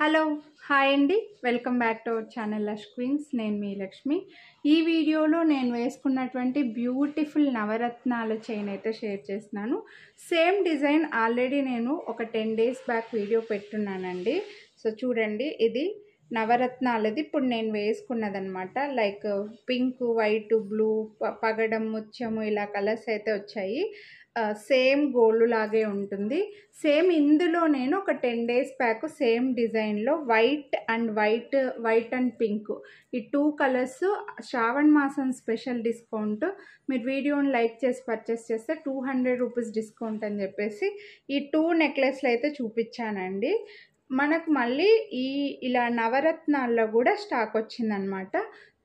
hello hi అండి welcome back to our channel lush queens నేను మీ లక్ష్మి ఈ వీడియోలో నేను వేసుకున్నటువంటి బ్యూటిఫుల్ నవరత్నాల చైన్ అయితే షేర్ చేస్తున్నాను సేమ్ డిజైన్ ఆల్రెడీ నేను ఒక టెన్ డేస్ బ్యాక్ వీడియో పెట్టున్నానండి సో చూడండి ఇది నవరత్నాలది ఇప్పుడు నేను వేసుకున్నదనమాట లైక్ పింక్ వైట్ బ్లూ పగడం ముత్యము ఇలా కలర్స్ అయితే వచ్చాయి సేమ్ గోల్డ్ లాగే ఉంటుంది సేమ్ ఇందులో నేను ఒక టెన్ డేస్ ప్యాక్ సేమ్ డిజైన్లో white and white white and pink ఈ టూ కలర్స్ శ్రావణ్ మాసం స్పెషల్ డిస్కౌంట్ మీరు వీడియోని లైక్ చేసి పర్చేస్ చేస్తే టూ హండ్రెడ్ రూపీస్ డిస్కౌంట్ అని చెప్పేసి ఈ టూ నెక్లెస్లు అయితే చూపించానండి మనకు మళ్ళీ ఈ ఇలా నవరత్నాల్లో కూడా స్టాక్ వచ్చిందనమాట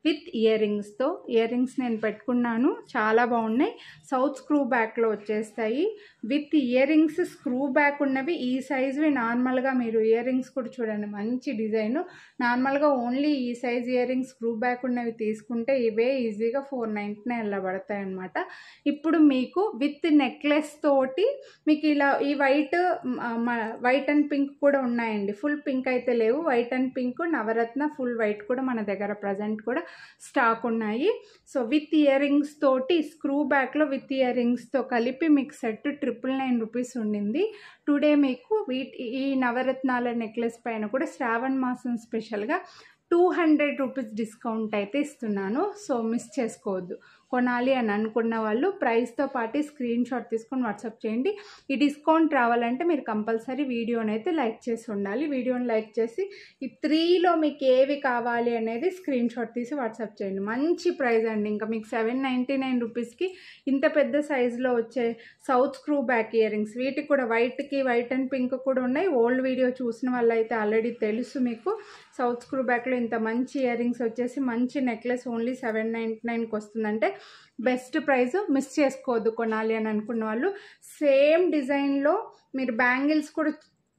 విత్ ఇయర్ రింగ్స్తో ఇయర్ రింగ్స్ నేను పెట్టుకున్నాను చాలా బాగున్నాయి సౌత్ స్క్రూ బ్యాక్లో వచ్చేస్తాయి with ear rings screw back ఉన్నవి ఈ సైజువి నార్మల్గా మీరు ఇయర్ రింగ్స్ కూడా చూడండి మంచి డిజైన్ నార్మల్గా ఓన్లీ ఈ size ear rings screw back ఉన్నవి తీసుకుంటే ఇవే ఈజీగా ఫోర్ నైంటీ నైన్ ఇలా పడతాయి అనమాట ఇప్పుడు మీకు విత్ నెక్లెస్ తోటి మీకు ఇలా ఈ వైట్ వైట్ అండ్ పింక్ కూడా ఉన్నాయండి ఫుల్ పింక్ అయితే లేవు వైట్ అండ్ పింక్ నవరత్న ఫుల్ వైట్ కూడా మన దగ్గర ప్రజెంట్ కూడా స్టాక్ ఉన్నాయి సో విత్ ఇయర్ రింగ్స్ తోటి స్క్రూ బ్యాక్లో విత్ ఇయర్ రింగ్స్తో కలిపి మీకు సెట్ ట్రిపుల్ నైన్ రూపీస్ ఉండింది టుడే మీకు వీటి ఈ నవరత్నాల నెక్లెస్ పైన కూడా శ్రావణ మాసం స్పెషల్గా టూ హండ్రెడ్ రూపీస్ డిస్కౌంట్ అయితే ఇస్తున్నాను సో మిస్ చేసుకోవద్దు కొనాలి అని అనుకున్న వాళ్ళు ప్రైస్తో పాటు స్క్రీన్ షాట్ తీసుకొని వాట్సాప్ చేయండి ఈ డిస్కౌంట్ రావాలంటే మీరు కంపల్సరీ వీడియోని అయితే లైక్ చేసి ఉండాలి వీడియోని లైక్ చేసి ఈ త్రీలో మీకు ఏవి కావాలి అనేది స్క్రీన్ షాట్ తీసి వాట్సాప్ చేయండి మంచి ప్రైస్ అండి ఇంకా మీకు సెవెన్ నైంటీ నైన్ రూపీస్కి ఇంత పెద్ద సైజులో వచ్చే సౌత్ స్క్రూ బ్యాక్ ఇయరింగ్స్ వీటికి కూడా వైట్కి వైట్ అండ్ పింక్ కూడా ఉన్నాయి ఓల్డ్ వీడియో చూసిన వాళ్ళైతే ఆల్రెడీ తెలుసు మీకు సౌత్ స్క్రూ బ్యాక్లో ఇంత మంచి ఇయరింగ్స్ వచ్చేసి మంచి నెక్లెస్ ఓన్లీ సెవెన్ నైంటీ నైన్కి వస్తుందంటే బెస్ట్ ప్రైస్ మిస్ చేసుకోవద్దు కొనాలి అని అనుకున్న వాళ్ళు సేమ్ డిజైన్లో మీరు బ్యాంగిల్స్ కూడా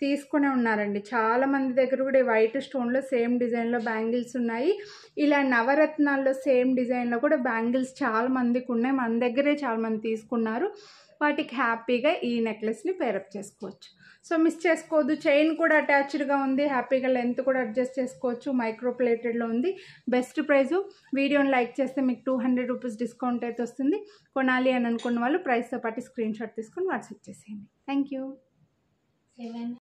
తీసుకునే ఉన్నారండి చాలా మంది దగ్గర కూడా వైట్ స్టోన్లో సేమ్ డిజైన్లో బ్యాంగిల్స్ ఉన్నాయి ఇలా నవరత్నాల్లో సేమ్ డిజైన్లో కూడా బ్యాంగిల్స్ చాలా మందికి ఉన్నాయి మన దగ్గరే చాలా మంది తీసుకున్నారు వాటికి హ్యాపీగా ఈ నెక్లెస్ని పేరప్ చేసుకోవచ్చు సో మిస్ చేసుకోవద్దు చైన్ కూడా అటాచ్డ్గా ఉంది హ్యాపీగా లెంత్ కూడా అడ్జస్ట్ చేసుకోవచ్చు మైక్రో ప్లేటెడ్లో ఉంది బెస్ట్ ప్రైజు వీడియోని లైక్ చేస్తే మీకు టూ హండ్రెడ్ రూపీస్ డిస్కౌంట్ అయితే వస్తుంది కొనాలి అని అనుకున్న వాళ్ళు ప్రైస్తో పాటు స్క్రీన్ షాట్ తీసుకొని వాట్సాప్ చేసేయండి థ్యాంక్ యూ